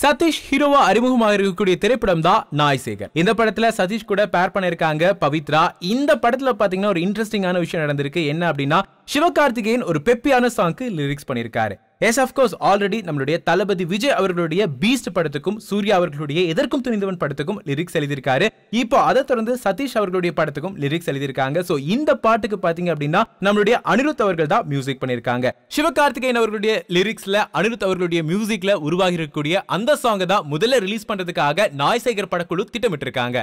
சதீஷ் ஹீரோவா அறிமுகமாக இருக்கக்கூடிய திரைப்படம் தான் நாய்சேகர் இந்த படத்துல சதீஷ் கூட பேர் பண்ணிருக்காங்க பவித்ரா இந்த படத்துல பாத்தீங்கன்னா ஒரு இன்ட்ரெஸ்டிங்கான விஷயம் நடந்திருக்கு என்ன அப்படின்னா சிவகார்த்திகேயன் ஒரு பெப்பியான சாங்க்கு லிரிக்ஸ் பண்ணியிருக்காரு எஸ் அஃப்கோர்ஸ் ஆல்ரெடி நம்மளுடைய தளபதி விஜய் அவர்களுடைய பீஸ்ட் படத்துக்கும் சூர்யா அவர்களுடைய எதற்கும் துணிந்தவன் படத்துக்கும் லிரிக்ஸ் எழுதியிருக்காரு இப்போ அதை தொடர்ந்து சதீஷ் அவர்களுடைய படத்துக்கும் லிரிக்ஸ் எழுதியிருக்காங்க ஸோ இந்த பாட்டுக்கு பார்த்தீங்க அப்படின்னா நம்மளுடைய அனிருத் அவர்கள் தான் மியூசிக் பண்ணியிருக்காங்க சிவகார்த்திகேயன் அவர்களுடைய லிரிக்ஸ்ல அனிருத் அவர்களுடைய மியூசிக்ல உருவாகி இருக்கக்கூடிய அந்த சாங்கை தான் முதல்ல ரிலீஸ் பண்றதுக்காக நாய்சேகர் படக்குழு திட்டமிட்டிருக்காங்க